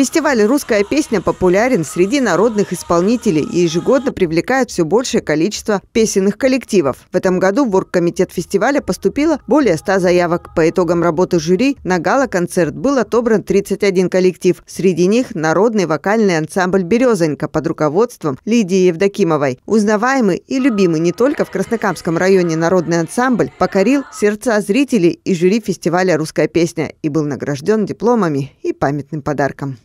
Фестиваль «Русская песня» популярен среди народных исполнителей и ежегодно привлекает все большее количество песенных коллективов. В этом году в оргкомитет фестиваля поступило более 100 заявок. По итогам работы жюри на гала-концерт был отобран 31 коллектив. Среди них народный вокальный ансамбль «Березонька» под руководством Лидии Евдокимовой. Узнаваемый и любимый не только в Краснокамском районе народный ансамбль покорил сердца зрителей и жюри фестиваля «Русская песня» и был награжден дипломами и памятным подарком.